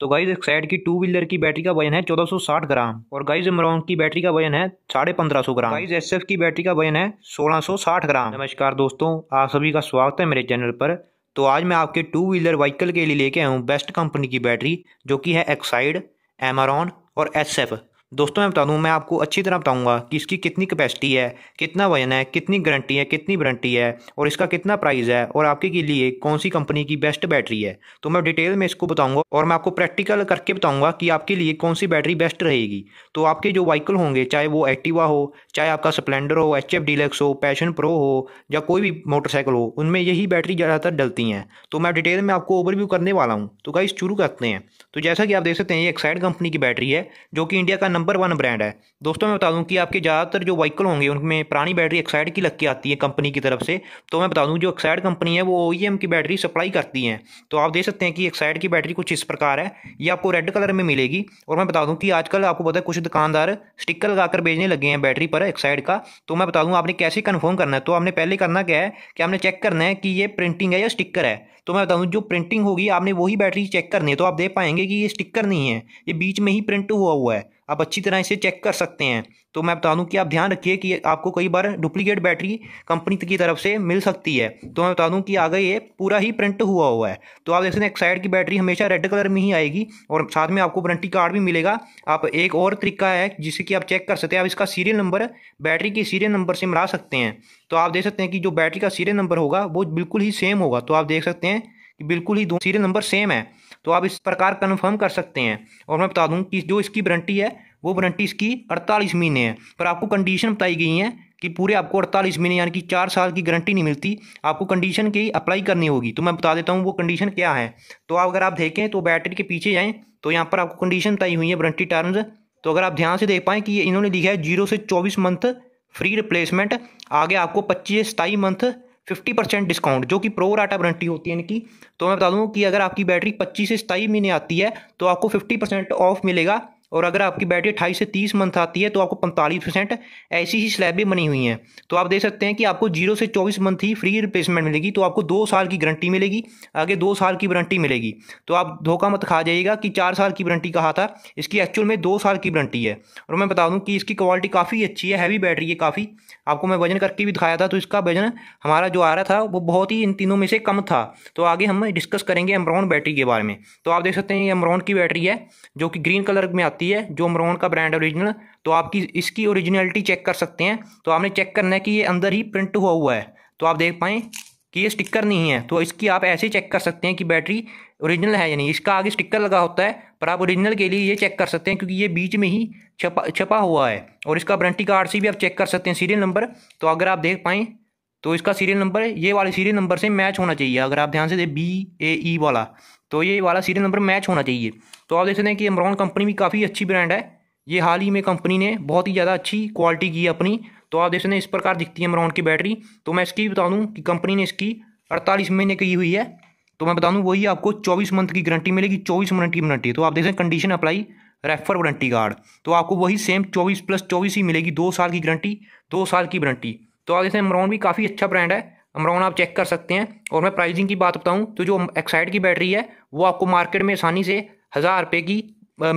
तो guys Exide की two wheeler की बैटरी का वजन है 1460 ग्राम और गाइज इमरॉन की बैटरी का वजन है साढ़े पंद्रह सौ ग्राम गाइज एसएफ की बैटरी का वजन है 1660 ग्राम नमस्कार दोस्तों आप सभी का स्वागत है मेरे चैनल पर तो आज मैं आपके टू व्हीलर व्हीकल के लिए लेके आया हूँ बेस्ट कंपनी की बैटरी जो कि है एक्साइड एमरॉन और एस दोस्तों मैं बता दूँ मैं आपको अच्छी तरह बताऊंगा कि इसकी कितनी कैपेसिटी है कितना वजन है कितनी गारंटी है कितनी वारंटी है और इसका कितना प्राइस है और आपके के लिए कौन सी कंपनी की बेस्ट बैटरी है तो मैं डिटेल में इसको बताऊंगा और मैं आपको प्रैक्टिकल करके बताऊंगा कि आपके लिए कौन सी बैटरी बेस्ट रहेगी तो आपके जो वाइकल होंगे चाहे वो एक्टिवा हो चाहे आपका स्पलेंडर हो एच एफ हो पैशन प्रो हो या कोई भी मोटरसाइकिल हो उनमें यही बैटरी ज़्यादातर डलती हैं तो मैं डिटेल में आपको ओवरव्यू करने वाला हूँ तो गाइस शुरू करते हैं तो जैसा कि आप देख सकते हैं ये एक्साइड कंपनी की बैटरी है जो कि इंडिया का नंबर वन ब्रांड है दोस्तों मैं बता दूं कि आपके ज़्यादातर जो व्हीकल होंगे उनमें पुरानी बैटरी एक्साइड की लग के आती है कंपनी की तरफ से तो मैं बता दूं जो एक्साइड कंपनी है वो ओ e की बैटरी सप्लाई करती है तो आप देख सकते हैं कि एक्साइड की बैटरी कुछ इस प्रकार है ये आपको रेड कलर में मिलेगी और मैं बता दूँ कि आजकल आपको पता है कुछ दुकानदार स्टिकर लगाकर बेचने लगे हैं बैटरी पर एक्साइड का तो मैं बता दूँ आपने कैसे कन्फर्म करना है तो आपने पहले करना क्या है कि आपने चेक करना है कि ये प्रिंटिंग है या स्टिकर है तो मैं बता दूँ जो प्रिंटिंग होगी आपने वही बैटरी चेक करनी है तो आप देख पाएंगे कि ये स्टिकर नहीं है ये बीच में ही प्रिंट हुआ हुआ है आप अच्छी तरह इसे चेक कर सकते हैं तो मैं बता दूं कि आप ध्यान रखिए कि आपको कई बार डुप्लीकेट बैटरी कंपनी की तरफ से मिल सकती है तो मैं बता दूं कि आगे ये पूरा ही प्रिंट हुआ हुआ है तो आप देख सकते हैं एक साइड की बैटरी हमेशा रेड कलर में ही आएगी और साथ में आपको वारंटी कार्ड भी मिलेगा आप एक और तरीका है जिससे कि आप चेक कर सकते हैं आप इसका सीरियल नंबर बैटरी के सीरियल नंबर से मिला सकते हैं तो आप देख सकते हैं कि जो बैटरी का सीरियल नंबर होगा वो बिल्कुल ही सेम होगा तो आप देख सकते हैं कि बिल्कुल ही दो सीरियल नंबर सेम है तो आप इस प्रकार कन्फर्म कर सकते हैं और मैं बता दूँ कि जो इसकी वारंटी है वो वारंटी इसकी अड़तालीस महीने है पर आपको कंडीशन बताई गई है कि पूरे आपको अड़तालीस महीने यानी कि चार साल की गारंटी नहीं मिलती आपको कंडीशन की अप्लाई करनी होगी तो मैं बता देता हूँ वो कंडीशन क्या है तो आप अगर आप देखें तो बैटरी के पीछे जाएँ तो यहाँ पर आपको कंडीशन बताई हुई है वारंटी टर्म्स तो अगर आप ध्यान से देख पाएँ कि ये इन्होंने लिखा है जीरो से चौबीस मंथ फ्री रिप्लेसमेंट आगे आपको पच्चीस से सताई मंथ फिफ्टी परसेंट डिस्काउंट जो कि प्रो राटा वारंटी होती है इनकी तो मैं बता दूँ कि अगर आपकी बैटरी पच्चीस से सताई महीने आती है तो आपको फिफ्टी परसेंट ऑफ मिलेगा और अगर आपकी बैटरी अट्ठाईस से तीस मंथ आती है तो आपको पैंतालीस परसेंट ऐसी ही स्लैबें बनी हुई हैं तो आप देख सकते हैं कि आपको जीरो से चौबीस मंथ ही फ्री रिप्लेसमेंट मिलेगी तो आपको दो साल की गारंटी मिलेगी आगे दो साल की वारंटी मिलेगी तो आप धोखा मत खा जाइएगा कि चार साल की वारंटी कहा था इसकी एक्चुअल में दो साल की वारंटी है और मैं बता दूँ कि इसकी क्वालिटी काफ़ी अच्छी है हैवी बैटरी है काफ़ी आपको मैं वजन करके भी दिखाया था तो इसका वजन हमारा जो आ रहा था वो बहुत ही इन तीनों में से कम था तो आगे हम डिस्कस करेंगे एमरॉन बैटरी के बारे में तो आप देख सकते हैं ये एमरॉन की बैटरी है जो कि ग्रीन कलर में आती आती है जो मरोन का ब्रांड ओरिजिनल तो आपकी इसकी ओरिजिनलिटी चेक कर सकते हैं तो आपने चेक करना है कि ये अंदर ही प्रिंट हुआ हुआ है तो आप देख पाएँ कि ये स्टिकर नहीं है तो इसकी आप ऐसे चेक कर सकते हैं कि बैटरी ओरिजिनल है या नहीं इसका आगे स्टिकर लगा होता है पर आप ओरिजिनल के लिए ये चेक कर सकते हैं क्योंकि ये बीच में ही छपा छपा हुआ है और इसका वारंटी कार्ड से भी आप चेक कर सकते हैं सीरियल नंबर तो अगर आप देख पाएँ तो इसका सीरियल नंबर ये वाले सीरियल नंबर से मैच होना चाहिए अगर आप ध्यान से दे बी ए ई वाला तो ये वाला सीरियल नंबर मैच होना चाहिए तो आप देख सकते हैं कि अमरॉन कंपनी भी काफ़ी अच्छी ब्रांड है ये हाल ही में कंपनी ने बहुत ही ज़्यादा अच्छी क्वालिटी की है अपनी तो आप देख सकते हैं इस प्रकार दिखती है अमरॉन की बैटरी तो मैं इसकी बता दूँ कि कंपनी ने इसकी अड़तालीस महीने की हुई है तो मैं बता दूँ वही आपको चौबीस मंथ की गारंटी मिलेगी चौबीस मंथ की वारंटी तो आप देख सकते हैं condition apply refer warranty card तो आपको वही सेम चौबीस प्लस चौबीस ही मिलेगी दो साल की गारंटी दो साल की वारंटी तो आगे से अमराउन भी काफ़ी अच्छा ब्रांड है अमराउन आप चेक कर सकते हैं और मैं प्राइसिंग की बात बताऊँ तो जो एक्साइड की बैटरी है वो आपको मार्केट में आसानी से हज़ार रुपये की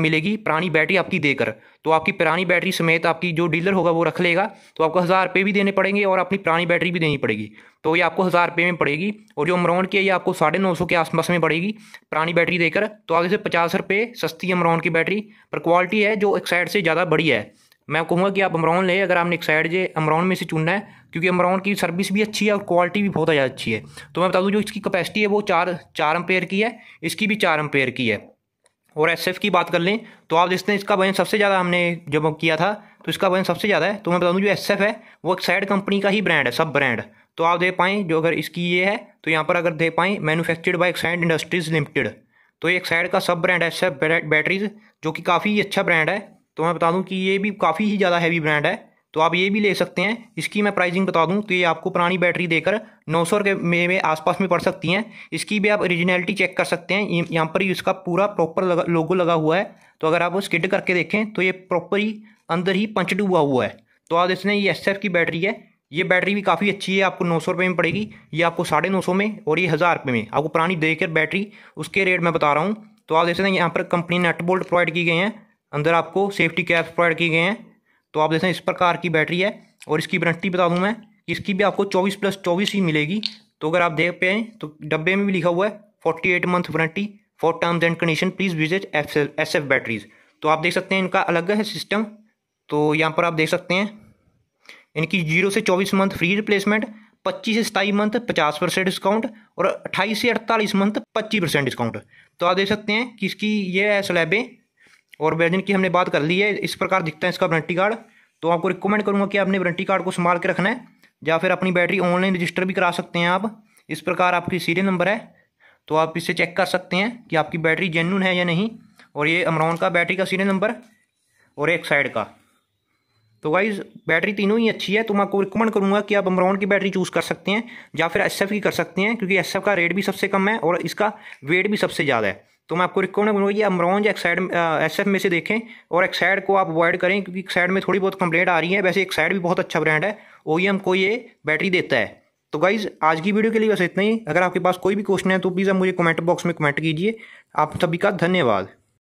मिलेगी पुरानी बैटरी आपकी देकर तो आपकी पुरानी बैटरी समेत आपकी जो डीलर होगा वो रख लेगा तो आपको हज़ार रुपये भी देने पड़ेंगे और अपनी पुरानी बैटरी भी देनी पड़ेगी तो ये आपको हज़ार रुपये में पड़ेगी और जो अमराउन की है ये आपको साढ़े नौ सौ के आसपास में पड़ेगी पुरानी बैटरी देकर तो आगे से पचास रुपये सस्ती अमराउन की बैटरी पर क्वालिटी है जो एक्साइड से ज़्यादा बड़ी है मैं कहूँगा कि आप अमराउन लें अगर आपने साइड जे अमराउन में से चुनना है क्योंकि अमराउन की सर्विस भी अच्छी है और क्वालिटी भी बहुत ज़्यादा अच्छी है तो मैं बता दूँ जो इसकी कैपेसिटी है वो चार चार एम्पेयर की है इसकी भी चार एम्पेयर की है और एस की बात कर लें तो आप जिसने हैं इसका वजन सबसे ज़्यादा हमने जब किया था तो इसका वजन सबसे ज़्यादा है तो मैं बता दूँ जो एस है वो एक साइड कंपनी का ही ब्रांड है सब ब्रांड तो आप दे पाएँ जो अगर इसकी ये है तो यहाँ पर अगर दे पाएँ manufactured by Exide Industries Limited तो ये साइड का सब ब्रांड है एस बैटरीज जो कि काफ़ी अच्छा ब्रांड है तो मैं बता दूं कि ये भी काफ़ी ही ज़्यादा हैवी ब्रांड है तो आप ये भी ले सकते हैं इसकी मैं प्राइसिंग बता दूं तो ये आपको पुरानी बैटरी देकर नौ सौ रुपये में, आस आसपास में पड़ सकती हैं इसकी भी आप ओरिजिनलिटी चेक कर सकते हैं यहाँ पर ही इसका पूरा प्रॉपर लगा, लोगो लगा हुआ है तो अगर आप स्किड करके देखें तो ये प्रॉपर ही अंदर ही पंचड हुआ हुआ है तो आज इसने ये एस की बैटरी है ये बैटरी भी काफ़ी अच्छी है आपको नौ सौ रुपये में पड़ेगी ये आपको साढ़े नौ सौ में और ये हज़ार रुपये में आपको पुरानी देकर बैटरी उसके रेट मैं बता रहा हूँ तो आज इसने यहाँ पर कंपनी नेट बोल्ट प्रोवाइड की गई हैं अंदर आपको सेफ्टी कैप्स प्रोवाइड किए गए हैं तो आप देखें इस प्रकार की बैटरी है और इसकी वारंटी बता दूं मैं इसकी भी आपको 24 प्लस 24 ही मिलेगी तो अगर आप देख पे हैं तो डब्बे में भी लिखा हुआ है 48 month warranty for terms and condition please visit S F batteries तो आप देख सकते हैं इनका अलग है सिस्टम तो यहाँ पर आप देख सकते हैं इनकी जीरो से चौबीस मंथ फ्री रिप्लेसमेंट पच्चीस से सताईस मंथ पचास परसेंट डिस्काउंट और अट्ठाईस से अड़तालीस मंथ पच्चीस परसेंट डिस्काउंट तो आप देख सकते हैं कि इसकी ये है स्लैबें और बैजन की हमने बात कर ली है इस प्रकार दिखता है इसका वारंटी कार्ड तो आपको रिकमेंड करूँगा कि आपने वारंटी कार्ड को संभाल के रखना है या फिर अपनी बैटरी ऑनलाइन रजिस्टर भी करा सकते हैं आप इस प्रकार आपकी सीरियल नंबर है तो आप इससे चेक कर सकते हैं कि आपकी बैटरी जेन्यून है या नहीं और ये अमराउन का बैटरी का सीरियल नंबर और एक साइड का तो वाइज बैटरी तीनों ही अच्छी है तो मैं आपको रिकमेंड करूँगा कि आप अमराउन की बैटरी चूज़ कर सकते हैं या फिर एस की कर सकते हैं क्योंकि एस का रेट भी सबसे कम है और इसका वेट भी सबसे ज़्यादा है तो मैं आपको रिकमेंड करूँगा कि आप मरौन या एक्साइड एस एफ में से देखें और एक्साइड को आप अवॉइड करें क्योंकि एक्साइड में थोड़ी बहुत कंप्लेंट आ रही है वैसे एक्साइड भी बहुत अच्छा ब्रांड है ओ e को ये बैटरी देता है तो गाइज़ आज की वीडियो के लिए बस इतना ही अगर आपके पास कोई भी क्वेश्चन है तो प्लीज़ आप मुझे कमेंट बॉक्स में कमेंट कीजिए आप सभी का धन्यवाद